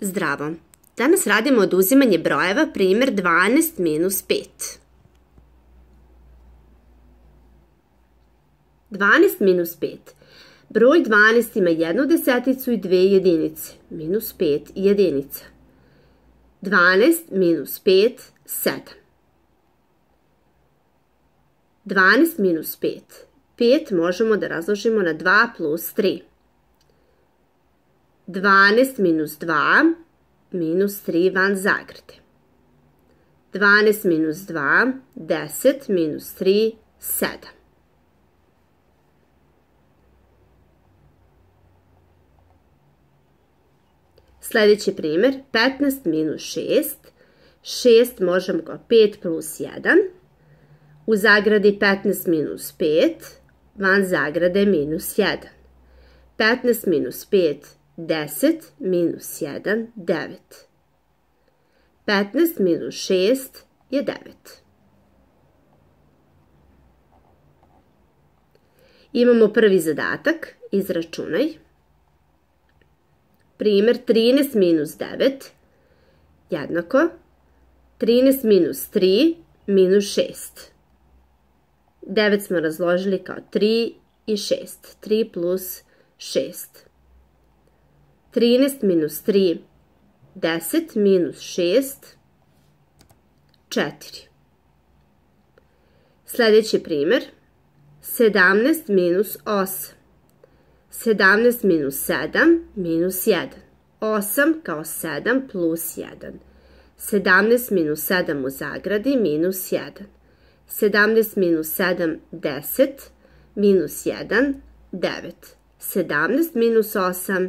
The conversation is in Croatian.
Zdravo! Danas radimo oduzimanje brojeva, primjer 12 minus 5. 12 minus 5. Broj 12 ima jednu deseticu i dve jedinice. Minus 5 jedinica. 12 minus 5, 7. 12 minus 5. 5 možemo da razložimo na 2 plus 3. 12 minus 2 minus 3 van zagrade. 12 minus 2, 10 minus 3, 7. Sljedeći primjer, 15 minus 6, 6 možemo kao 5 plus 1, u zagradi 15 minus 5, van zagrade minus 1. 15 minus 5 10 minus 1, 9. 15 minus 6 je 9. Imamo prvi zadatak, izračunaj. Primjer 13 minus 9 jednako 13 minus 3 minus 6. 9 smo razložili kao 3 i 6. 3 plus 6. 13 minus 3, 10 minus 6, 4. Sljedeći primjer. 17 minus 8. 17 minus 7 minus 1. 8 kao 7 plus 1. 17 minus 7 u zagradi minus 1. 17 minus 7, 10. Minus 1, 9. 17 minus 8,